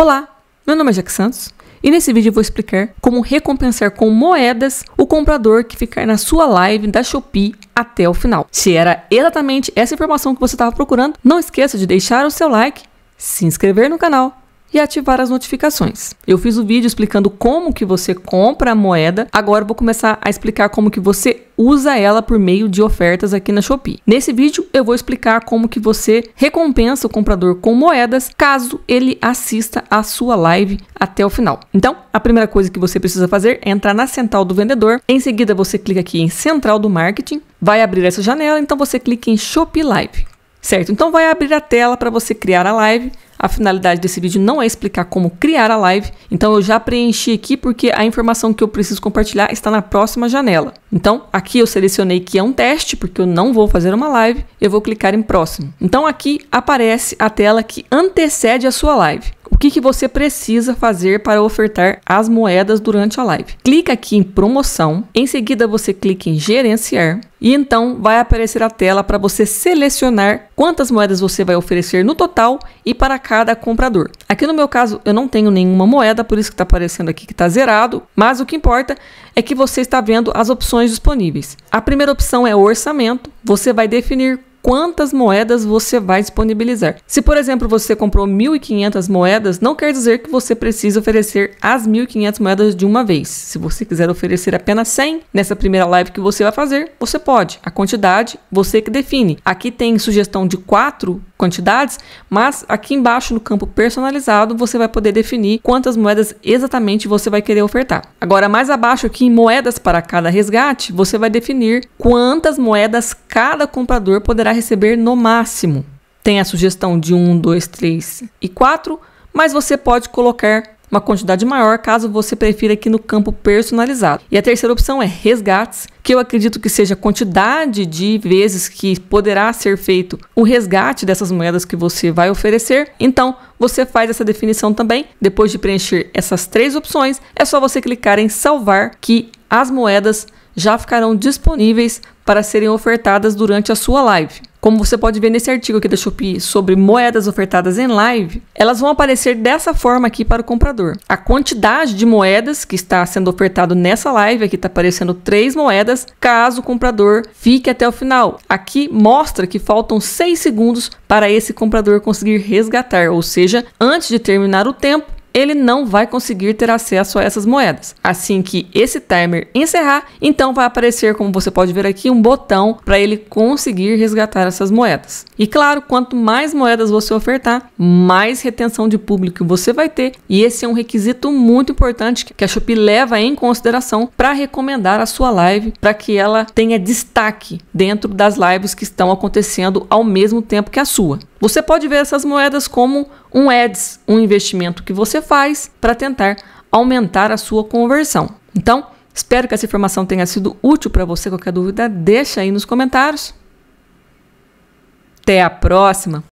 Olá, meu nome é Jack Santos e nesse vídeo eu vou explicar como recompensar com moedas o comprador que ficar na sua live da Shopee até o final. Se era exatamente essa informação que você estava procurando, não esqueça de deixar o seu like, se inscrever no canal e ativar as notificações. Eu fiz o vídeo explicando como que você compra a moeda, agora vou começar a explicar como que você usa ela por meio de ofertas aqui na Shopee. Nesse vídeo eu vou explicar como que você recompensa o comprador com moedas caso ele assista a sua live até o final. Então, a primeira coisa que você precisa fazer é entrar na central do vendedor, em seguida você clica aqui em central do marketing, vai abrir essa janela, então você clica em Shopee Live. Certo? Então vai abrir a tela para você criar a live. A finalidade desse vídeo não é explicar como criar a live, então eu já preenchi aqui porque a informação que eu preciso compartilhar está na próxima janela. Então, aqui eu selecionei que é um teste, porque eu não vou fazer uma live, eu vou clicar em próximo. Então, aqui aparece a tela que antecede a sua live. O que, que você precisa fazer para ofertar as moedas durante a live? Clica aqui em promoção, em seguida você clica em gerenciar e então vai aparecer a tela para você selecionar quantas moedas você vai oferecer no total e para cada comprador. Aqui no meu caso eu não tenho nenhuma moeda, por isso que está aparecendo aqui que está zerado, mas o que importa é que você está vendo as opções opções disponíveis. A primeira opção é orçamento. Você vai definir quantas moedas você vai disponibilizar. Se, por exemplo, você comprou 1.500 moedas, não quer dizer que você precisa oferecer as 1.500 moedas de uma vez. Se você quiser oferecer apenas 100 nessa primeira live que você vai fazer, você pode. A quantidade, você que define. Aqui tem sugestão de quatro quantidades, mas aqui embaixo no campo personalizado você vai poder definir quantas moedas exatamente você vai querer ofertar. Agora, mais abaixo aqui em moedas para cada resgate, você vai definir quantas moedas cada comprador poderá deverá receber no máximo. Tem a sugestão de 1, 2, 3 e 4, mas você pode colocar uma quantidade maior caso você prefira aqui no campo personalizado. E a terceira opção é resgates, que eu acredito que seja a quantidade de vezes que poderá ser feito o resgate dessas moedas que você vai oferecer. Então, você faz essa definição também. Depois de preencher essas três opções, é só você clicar em salvar que as moedas já ficarão disponíveis para serem ofertadas durante a sua live. Como você pode ver nesse artigo aqui da Shopee sobre moedas ofertadas em live, elas vão aparecer dessa forma aqui para o comprador. A quantidade de moedas que está sendo ofertado nessa live, aqui está aparecendo três moedas, moedas caso o comprador fique até o final. Aqui mostra que faltam 6 segundos para esse comprador conseguir resgatar, ou seja, antes de terminar o tempo, ele não vai conseguir ter acesso a essas moedas. Assim que esse timer encerrar, então vai aparecer, como você pode ver aqui, um botão para ele conseguir resgatar essas moedas. E claro, quanto mais moedas você ofertar, mais retenção de público você vai ter, e esse é um requisito muito importante que a Shopee leva em consideração para recomendar a sua live para que ela tenha destaque dentro das lives que estão acontecendo ao mesmo tempo que a sua. Você pode ver essas moedas como um ads, um investimento que você faz para tentar aumentar a sua conversão. Então, espero que essa informação tenha sido útil para você. Qualquer dúvida, deixa aí nos comentários. Até a próxima!